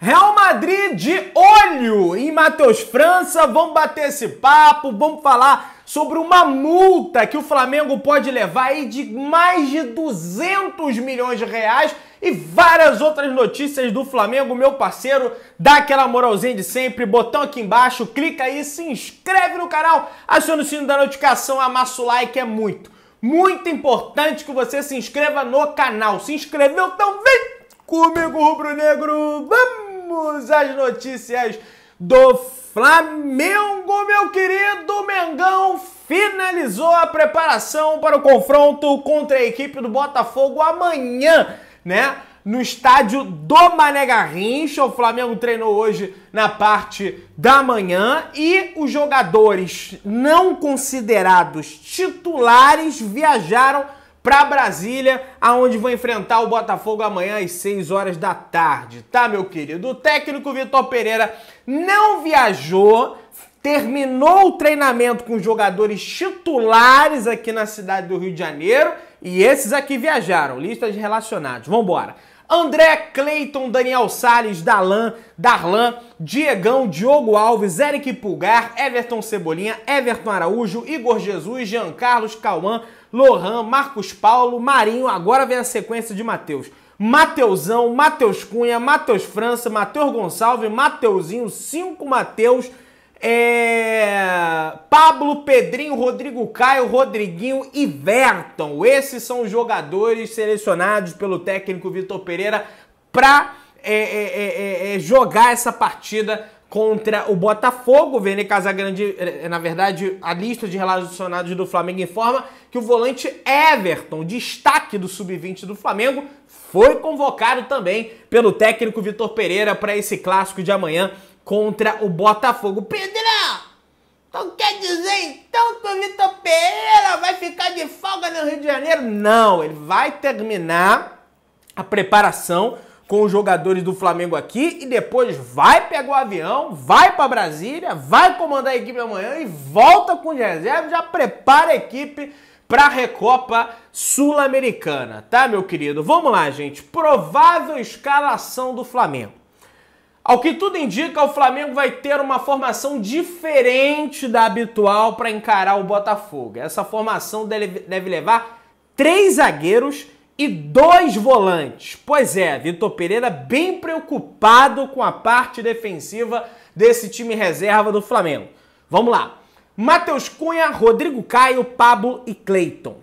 Real Madrid de olho em Matheus França, vamos bater esse papo, vamos falar sobre uma multa que o Flamengo pode levar aí de mais de 200 milhões de reais e várias outras notícias do Flamengo, meu parceiro. Dá aquela moralzinha de sempre, botão aqui embaixo, clica aí, se inscreve no canal, aciona o sino da notificação, amassa o like, é muito, muito importante que você se inscreva no canal. Se inscreveu? Então vem comigo, rubro-negro, vamos! vamos às notícias do Flamengo, meu querido Mengão. Finalizou a preparação para o confronto contra a equipe do Botafogo amanhã, né? no estádio do Mané Garrincha. O Flamengo treinou hoje na parte da manhã e os jogadores não considerados titulares viajaram para Brasília, aonde vão enfrentar o Botafogo amanhã às 6 horas da tarde, tá, meu querido? O técnico Vitor Pereira não viajou, terminou o treinamento com jogadores titulares aqui na cidade do Rio de Janeiro e esses aqui viajaram, listas relacionados. Vamos embora. André Cleiton, Daniel Sales, Dalan, Darlan, Diegão, Diogo Alves, Eric Pulgar, Everton Cebolinha, Everton Araújo, Igor Jesus, Jean Carlos, Cauã, Lohan, Marcos Paulo, Marinho. Agora vem a sequência de Matheus. Mateusão, Matheus Cunha, Matheus França, Matheus Gonçalves, Mateuzinho, cinco Mateus é... Pablo, Pedrinho, Rodrigo Caio, Rodriguinho e Verton. Esses são os jogadores selecionados pelo técnico Vitor Pereira para é é, é, é, é, jogar essa partida contra o Botafogo. O Vene Casagrande, na verdade, a lista de relacionados do Flamengo informa que o volante Everton, destaque do sub-20 do Flamengo, foi convocado também pelo técnico Vitor Pereira para esse clássico de amanhã contra o Botafogo. Pedrão! Então quer dizer então que o Vitor Pereira vai ficar de folga no Rio de Janeiro? Não, ele vai terminar a preparação com os jogadores do Flamengo aqui e depois vai pegar o avião, vai para Brasília, vai comandar a equipe amanhã e volta com reserva, já prepara a equipe para a Recopa Sul-Americana, tá, meu querido? Vamos lá, gente. Provável escalação do Flamengo. Ao que tudo indica, o Flamengo vai ter uma formação diferente da habitual para encarar o Botafogo. Essa formação deve levar três zagueiros e dois volantes. Pois é, Vitor Pereira bem preocupado com a parte defensiva desse time reserva do Flamengo. Vamos lá. Matheus Cunha, Rodrigo Caio, Pablo e Cleiton.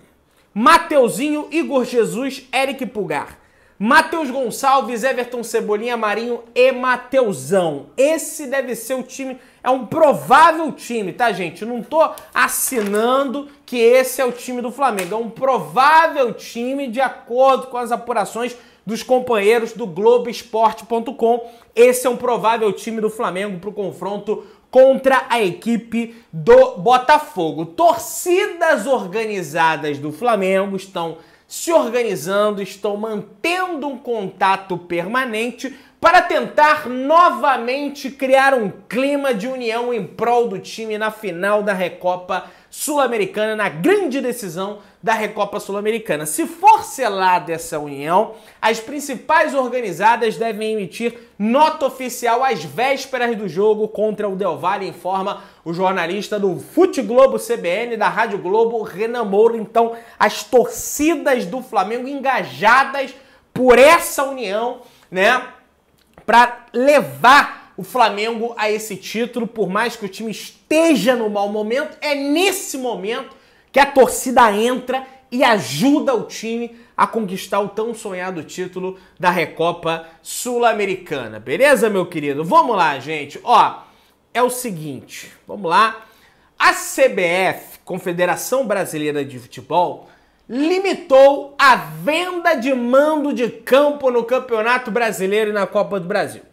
Mateuzinho, Igor Jesus, Eric Pulgar. Matheus Gonçalves, Everton Cebolinha, Marinho e Mateusão. Esse deve ser o time, é um provável time, tá, gente? Não tô assinando que esse é o time do Flamengo. É um provável time de acordo com as apurações dos companheiros do Globoesporte.com. Esse é um provável time do Flamengo para o confronto contra a equipe do Botafogo. Torcidas organizadas do Flamengo estão se organizando, estão mantendo um contato permanente para tentar novamente criar um clima de união em prol do time na final da Recopa Sul-Americana, na grande decisão da Recopa Sul-Americana. Se for selada essa união, as principais organizadas devem emitir nota oficial às vésperas do jogo contra o Del Valle, informa o jornalista do Fute Globo CBN, da Rádio Globo, Renan Moura. Então, as torcidas do Flamengo engajadas por essa união, né, para levar o Flamengo a esse título, por mais que o time esteja no mau momento, é nesse momento que a torcida entra e ajuda o time a conquistar o tão sonhado título da Recopa Sul-Americana. Beleza, meu querido? Vamos lá, gente. Ó, é o seguinte, vamos lá. A CBF, Confederação Brasileira de Futebol, limitou a venda de mando de campo no Campeonato Brasileiro e na Copa do Brasil.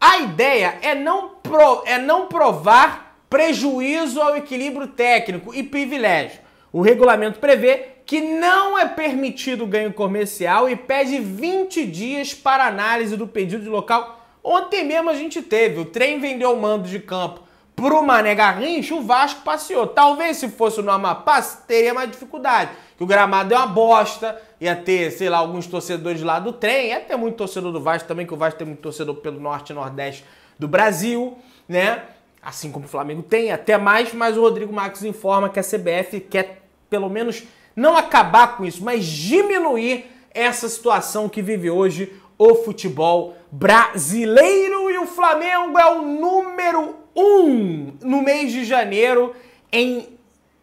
A ideia é não, pro, é não provar prejuízo ao equilíbrio técnico e privilégio o regulamento prevê que não é permitido ganho comercial e pede 20 dias para análise do pedido de local. Ontem mesmo a gente teve, o trem vendeu o mando de campo o Mané Garrincha, o Vasco passeou. Talvez se fosse no Amapá, teria mais dificuldade. Que o gramado é uma bosta, ia ter, sei lá, alguns torcedores lá do trem, ia ter muito torcedor do Vasco também, que o Vasco tem muito torcedor pelo norte e nordeste do Brasil, né? Assim como o Flamengo tem, até mais, mas o Rodrigo Marcos informa que a CBF quer pelo menos não acabar com isso, mas diminuir essa situação que vive hoje o futebol brasileiro. E o Flamengo é o número um no mês de janeiro em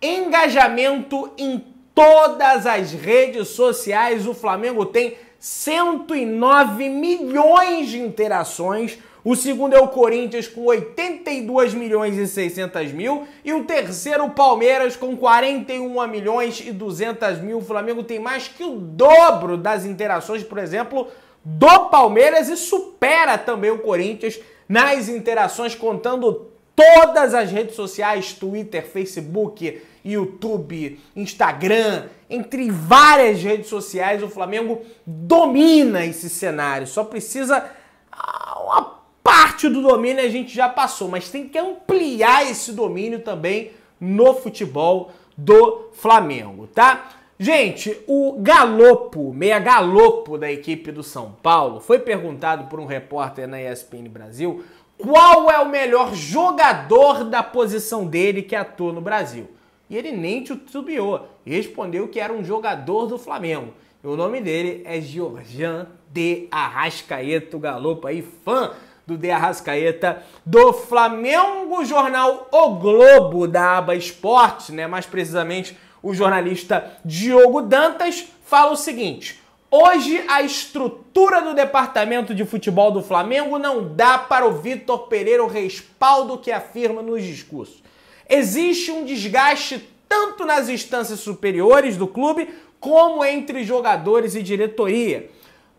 engajamento em todas as redes sociais. O Flamengo tem 109 milhões de interações o segundo é o Corinthians com 82 milhões e 600 mil. E o terceiro, o Palmeiras, com 41 milhões e 200 mil. O Flamengo tem mais que o dobro das interações, por exemplo, do Palmeiras e supera também o Corinthians nas interações, contando todas as redes sociais: Twitter, Facebook, YouTube, Instagram, entre várias redes sociais. O Flamengo domina esse cenário, só precisa ah, uma parte do domínio a gente já passou, mas tem que ampliar esse domínio também no futebol do Flamengo, tá? Gente, o galopo, meia galopo da equipe do São Paulo, foi perguntado por um repórter na ESPN Brasil qual é o melhor jogador da posição dele que atua no Brasil. E ele nem titubeou e respondeu que era um jogador do Flamengo. E o nome dele é Georgian de Arrascaeta, o galopo aí, fã do De Arrascaeta, do Flamengo Jornal O Globo, da aba Esporte, né? mais precisamente o jornalista Diogo Dantas, fala o seguinte: hoje a estrutura do departamento de futebol do Flamengo não dá para o Vitor Pereira o respaldo que afirma nos discursos. Existe um desgaste tanto nas instâncias superiores do clube como entre jogadores e diretoria.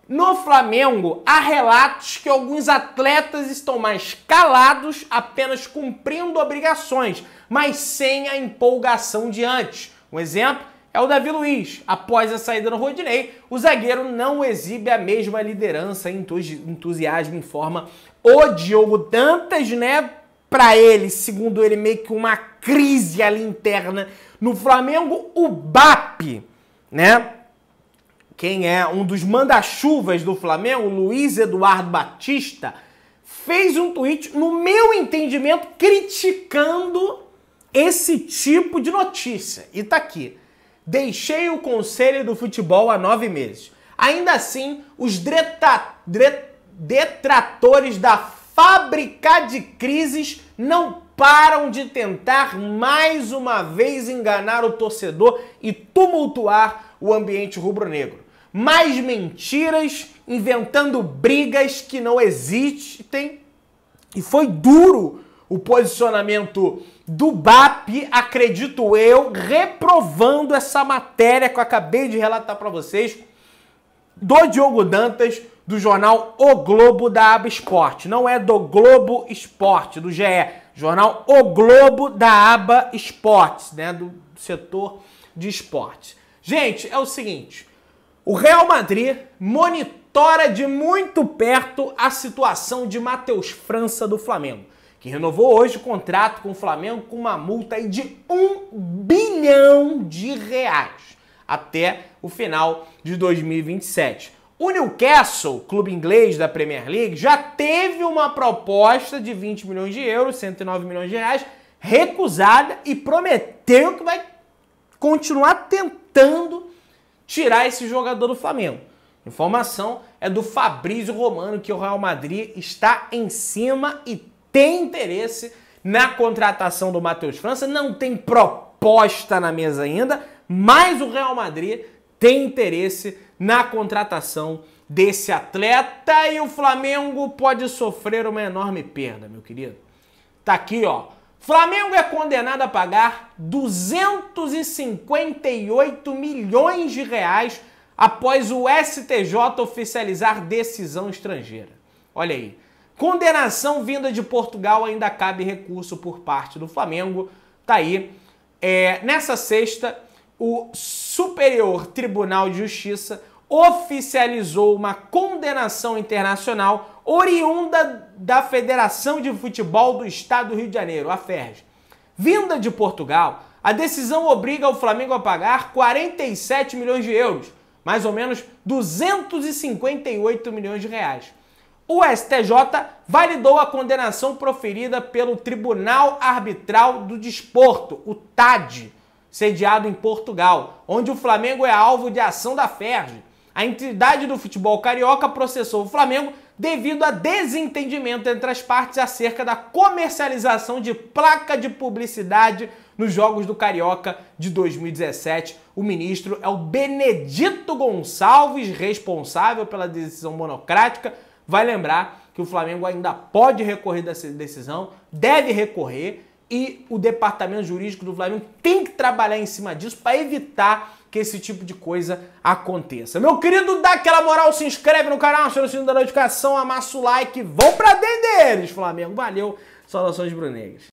No Flamengo, há relatos que alguns atletas estão mais calados, apenas cumprindo obrigações, mas sem a empolgação de antes. Um exemplo é o Davi Luiz. Após a saída do Rodinei, o zagueiro não exibe a mesma liderança e entusiasmo em forma. O Diogo Dantas, né? Para ele, segundo ele, meio que uma crise ali interna no Flamengo, o BAP, né? quem é um dos manda-chuvas do Flamengo, Luiz Eduardo Batista, fez um tweet, no meu entendimento, criticando esse tipo de notícia. E tá aqui. Deixei o conselho do futebol há nove meses. Ainda assim, os detratores da fábrica de crises não param de tentar mais uma vez enganar o torcedor e tumultuar o ambiente rubro-negro mais mentiras, inventando brigas que não existem. E foi duro o posicionamento do BAP, acredito eu, reprovando essa matéria que eu acabei de relatar para vocês, do Diogo Dantas, do jornal O Globo da Aba Esporte. Não é do Globo Esporte, do GE. Jornal O Globo da Aba Esportes, né? Do setor de esportes. Gente, é o seguinte. O Real Madrid monitora de muito perto a situação de Matheus França do Flamengo, que renovou hoje o contrato com o Flamengo com uma multa de um bilhão de reais até o final de 2027. O Newcastle, clube inglês da Premier League, já teve uma proposta de 20 milhões de euros, 109 milhões de reais, recusada e prometeu que vai continuar tentando tirar esse jogador do Flamengo. Informação é do Fabrício Romano que o Real Madrid está em cima e tem interesse na contratação do Matheus França. Não tem proposta na mesa ainda, mas o Real Madrid tem interesse na contratação desse atleta e o Flamengo pode sofrer uma enorme perda, meu querido. Tá aqui, ó. Flamengo é condenado a pagar 258 milhões de reais após o STJ oficializar decisão estrangeira. Olha aí. Condenação vinda de Portugal ainda cabe recurso por parte do Flamengo. Tá aí. É, nessa sexta, o Superior Tribunal de Justiça oficializou uma condenação internacional oriunda da Federação de Futebol do Estado do Rio de Janeiro, a FERJ. Vinda de Portugal, a decisão obriga o Flamengo a pagar 47 milhões de euros, mais ou menos 258 milhões de reais. O STJ validou a condenação proferida pelo Tribunal Arbitral do Desporto, o TAD, sediado em Portugal, onde o Flamengo é alvo de ação da FERJ. A entidade do futebol carioca processou o Flamengo devido a desentendimento entre as partes acerca da comercialização de placa de publicidade nos Jogos do Carioca de 2017. O ministro é o Benedito Gonçalves, responsável pela decisão monocrática. Vai lembrar que o Flamengo ainda pode recorrer dessa decisão, deve recorrer e o departamento jurídico do Flamengo tem que trabalhar em cima disso para evitar que esse tipo de coisa aconteça. Meu querido, dá aquela moral, se inscreve no canal, aciona o sininho da notificação, amassa o like, vão para dentro deles, Flamengo. Valeu, saudações Brunegas.